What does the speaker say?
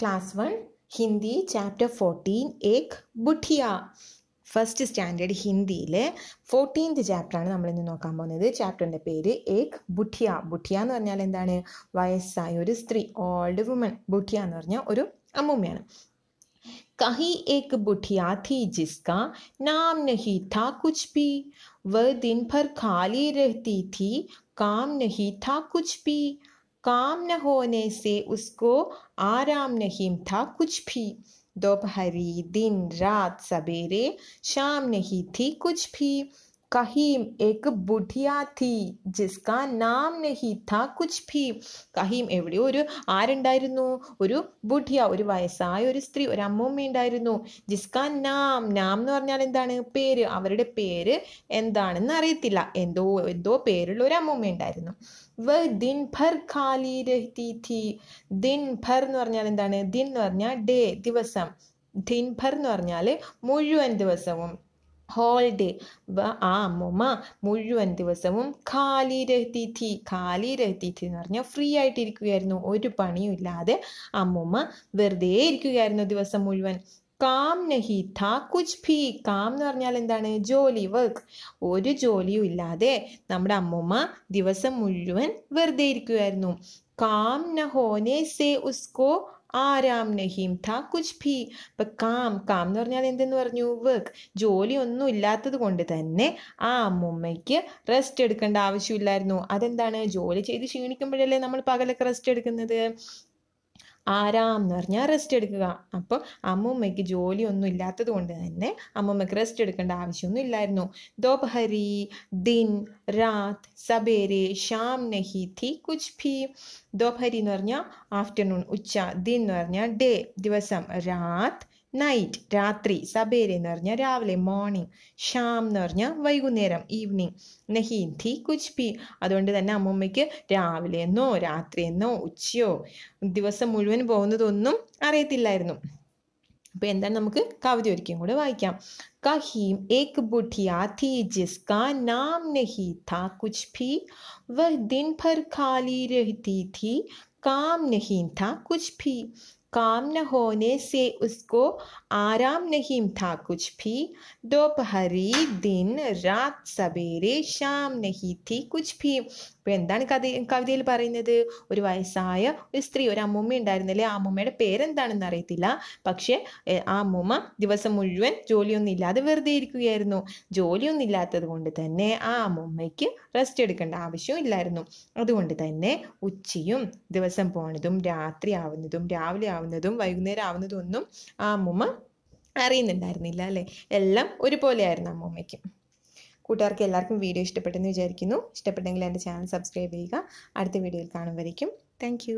class one Hindi chapter fourteen ഏക് ബുഠിയ first standard ഹിന്ദിയിലെ ഫോർട്ടീൻത് ചാപ്റ്ററാണ് നമ്മളിന്ന് നോക്കാൻ പോകുന്നത് ചാപ്റ്ററിൻ്റെ പേര് ഏക് ബുഠിയ ബുഠിയ എന്ന് പറഞ്ഞാൽ എന്താണ് വയസ്സായ ഒരു സ്ത്രീ ഓൾഡ് വുമൺ ബുഠിയ എന്ന് പറഞ്ഞാൽ ഒരു അമ്മൂമ്മയാണ് കഹി ഏക് ബുഠിയ തി ജിസ്ക നാം നഹി താ കുച്ച് ബി വ ദിൻ ഭർ ഖാലി രഹത്തി തി കാം നഹി താ കുച്ച് ബി काम न होने से उसको आराम नहीं था कुछ भी दोपहरी दिन रात सवेरे शाम नहीं थी कुछ भी कहीम एक ബുഢിയ തീ ജിസ്ക നാം നഹി ഥ കുച്ച് ഭീ കഹീം എവിടെയോ ഒരു ആരുണ്ടായിരുന്നു ഒരു ബുഢിയ ഒരു വയസ്സായ ഒരു സ്ത്രീ ഒരു അമ്മൂമ്മ ഉണ്ടായിരുന്നു ജിസ്ക നാം നാം എന്ന് പറഞ്ഞാൽ എന്താണ് പേര് അവരുടെ പേര് എന്താണെന്ന് അറിയത്തില്ല എന്തോ എന്തോ പേരുള്ള ഒരു അമ്മൂമ്മ ഉണ്ടായിരുന്നു വ ദിൻ ഭർ ഖാലി രഹിതി തി ദിൻ ഭർ എന്ന് പറഞ്ഞാൽ എന്താണ് ദിൻ എന്ന് പറഞ്ഞാൽ ഡേ ദിവസം ദിൻ ഭർ എന്ന് പറഞ്ഞാൽ മുഴുവൻ ദിവസവും ഹോൾ ഡേ ആ അമ്മുമ്മ മുഴുവൻ ദിവസവും ഖാലി രഹത്തി ഖാലി രഹത്തി എന്ന് പറഞ്ഞാൽ ഫ്രീ ആയിട്ടിരിക്കുകയായിരുന്നു ഒരു പണിയും ഇല്ലാതെ അമ്മുമ്മ വെറുതെ ഇരിക്കുകയായിരുന്നു ദിവസം മുഴുവൻ കാം നഹി താ കുച്ച് ഭി കാം എന്ന് പറഞ്ഞാൽ എന്താണ് ജോലി വർക്ക് ഒരു ജോലിയും ഇല്ലാതെ നമ്മുടെ അമ്മമ്മ ദിവസം മുഴുവൻ വെറുതെ ഇരിക്കുകയായിരുന്നു കാം നഹോനെ സേ ഉസ്കോ ആരാം നഹീം താ കുജ് ഭി ഇപ്പം കാം കാം എന്ന് പറഞ്ഞാൽ എന്തെന്ന് പറഞ്ഞു വർക്ക് ജോലി ഒന്നും ഇല്ലാത്തത് കൊണ്ട് തന്നെ ആ അമ്മുമ്മയ്ക്ക് റെസ്റ്റ് എടുക്കേണ്ട ആവശ്യമില്ലായിരുന്നു അതെന്താണ് ജോലി ചെയ്ത് ക്ഷീണിക്കുമ്പോഴല്ലേ നമ്മൾ പകലൊക്കെ റെസ്റ്റ് എടുക്കുന്നത് ആരാം എന്ന് പറഞ്ഞാൽ റെസ്റ്റ് എടുക്കുക അപ്പോൾ അമ്മൂമ്മയ്ക്ക് ജോലിയൊന്നും ഇല്ലാത്തത് കൊണ്ട് തന്നെ അമ്മൂമ്മയ്ക്ക് റെസ്റ്റ് എടുക്കേണ്ട ആവശ്യമൊന്നും ഇല്ലായിരുന്നു ദോപഹരി ദിൻ രാത് സബേരെ ഷാം നഹി തി കുച്ച് ഭി ദോപഹരി എന്ന് പറഞ്ഞാൽ ആഫ്റ്റർനൂൺ ഉച്ച ദിൻ എന്ന് പറഞ്ഞാൽ ഡേ ദിവസം രാത് നൈറ്റ് രാത്രി സബേരി എന്ന് പറഞ്ഞാൽ രാവിലെ മോർണിംഗ് ഷാം എന്ന് പറഞ്ഞാൽ വൈകുന്നേരം ഈവനിങ് നഹീൻ ധി കുച്ച് പി അതുകൊണ്ട് തന്നെ അമ്മമ്മയ്ക്ക് രാവിലെ എന്നോ രാത്രി എന്നോ ഉച്ചയോ ദിവസം മുഴുവൻ പോകുന്നതൊന്നും അറിയത്തില്ലായിരുന്നു അപ്പോൾ എന്താ നമുക്ക് കവിതി ഒരിക്കലും കൂടെ വായിക്കാം കഹീം ഏക് ബുഠിയ തീ ജിസ്കാ നാം നഹി താ കുച്ച് ഭി വഹ് ദിൻ ഭർ ഖാലി രഹതി തീ കാം നഹീൻ താ കുച്ച് ഭി काम न होने से उसको आराम नहीं था कुछ भी दोपहरी दिन रात सवेरे शाम नहीं थी कुछ भी അപ്പൊ എന്താണ് കഥ കവിതയിൽ പറയുന്നത് ഒരു വയസ്സായ ഒരു സ്ത്രീ ഒരു അമ്മൂമ്മ ഉണ്ടായിരുന്നില്ലേ ആ അമ്മൂമ്മയുടെ പേരെന്താണെന്ന് അറിയത്തില്ല പക്ഷെ ആ അമ്മൂമ്മ ദിവസം മുഴുവൻ ജോലിയൊന്നും ഇല്ലാതെ വെറുതെ ഇരിക്കുകയായിരുന്നു ജോലിയൊന്നും ഇല്ലാത്തത് കൊണ്ട് തന്നെ ആ അമ്മൂമ്മയ്ക്ക് റെസ്റ്റ് എടുക്കേണ്ട ആവശ്യവും ഇല്ലായിരുന്നു അതുകൊണ്ട് തന്നെ ഉച്ചയും ദിവസം പോണതും രാത്രി ആവുന്നതും രാവിലെ ആവുന്നതും വൈകുന്നേരം ആവുന്നതും ഒന്നും ആ അമ്മൂമ്മ അറിയുന്നുണ്ടായിരുന്നില്ല അല്ലേ എല്ലാം ഒരുപോലെയായിരുന്നു അമ്മൂമ്മയ്ക്ക് കൂട്ടുകാർക്ക് എല്ലാവർക്കും വീഡിയോ ഇഷ്ടപ്പെട്ടെന്ന് വിചാരിക്കുന്നു ഇഷ്ടപ്പെട്ടെങ്കിൽ എൻ്റെ ചാനൽ സബ്സ്ക്രൈബ് ചെയ്യുക അടുത്ത വീഡിയോയിൽ കാണും വരയ്ക്കും താങ്ക്